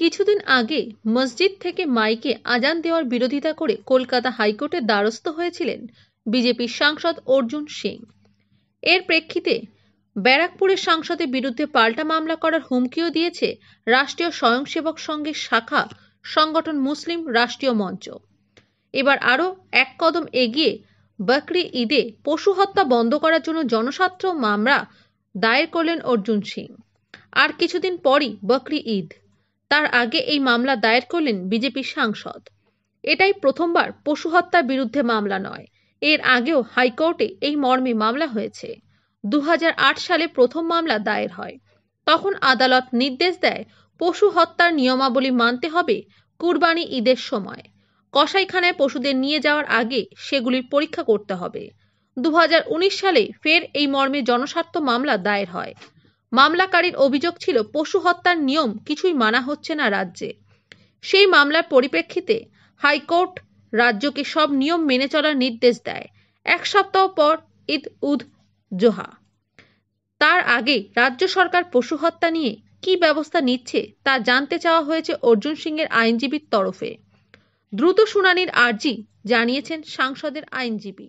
কিছুদিন আগে মসজিদ থেকে মাইকে আজান দেওয়ার বিরোধিতা করে কলকাতা হাইকোর্টের দ্বারস্থ হয়েছিলেন বিজেপির সাংসদ অর্জুন সিং এর প্রেক্ষিতে ব্যারাকপুরের সাংসদের বিরুদ্ধে পাল্টা মামলা করার হুমকিও দিয়েছে রাষ্ট্রীয় স্বয়ংসেবক সংঘের শাখা সংগঠন মুসলিম রাষ্ট্রীয় মঞ্চ এবার আরও এক কদম এগিয়ে বকরি ঈদে পশু হত্যা বন্ধ করার জন্য জনস্বার্থ মামলা দায়ের করলেন অর্জুন সিং আর কিছুদিন পরই বকরি ঈদ তার আগে এই মামলা দায়ের করলেন বিজেপি সাংসদ এটাই প্রথমবার পশু হত্যার বিরুদ্ধে মামলা নয় এর আগেও হাইকোর্টে এই মর্মে মামলা হয়েছে দু সালে প্রথম মামলা দায়ের হয় তখন আদালত নির্দেশ দেয় পশু হত্যার নিয়মাবলী মানতে হবে কুরবানি ঈদের সময় কসাইখানায় পশুদের নিয়ে যাওয়ার আগে সেগুলির পরীক্ষা করতে হবে দু সালে ফের এই মর্মে জনস্বার্থ মামলা দায়ের হয় মামলাকারীর অভিযোগ ছিল পশু হত্যার নিয়ম কিছুই মানা হচ্ছে না রাজ্যে সেই মামলার পরিপ্রেক্ষিতে হাইকোর্ট রাজ্যকে সব নিয়ম মেনে চলার নির্দেশ দেয় এক সপ্তাহ পর ঈদ উদ জোহা তার আগে রাজ্য সরকার পশু হত্যা নিয়ে কি ব্যবস্থা নিচ্ছে তা জানতে চাওয়া হয়েছে অর্জুন সিংয়ের আইনজীবীর তরফে দ্রুত শুনানির আর্জি জানিয়েছেন সাংসদের আইনজীবী